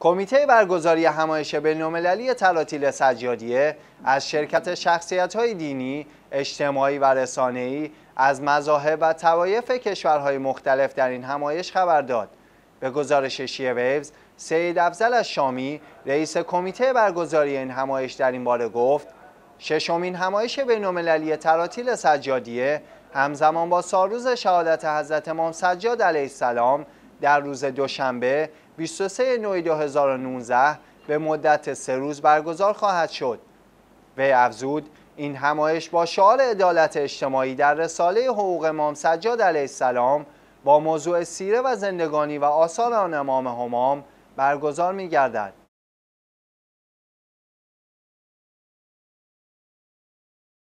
کمیته برگزاری همایش بین‌المللی تراتیل سجادیه از شرکت شخصیت‌های دینی، اجتماعی و رسانه‌ای از مذاهب و توایف کشورهای مختلف در این همایش خبر داد. به گزارش شیه ویوز، سید افضل شامی رئیس کمیته برگزاری این همایش در این باره گفت ششمین همایش بین‌المللی تراطیل سجادیه همزمان با سالروز شهادت حضرت امام سجاد علیه السلام در روز دوشنبه 23 نوی 2019 به مدت سه روز برگزار خواهد شد. وی افزود این همایش با شعار عدالت اجتماعی در رساله حقوق امام سجاد علیه السلام با موضوع سیره و زندگانی و آثار آن امام همام برگزار می گردد.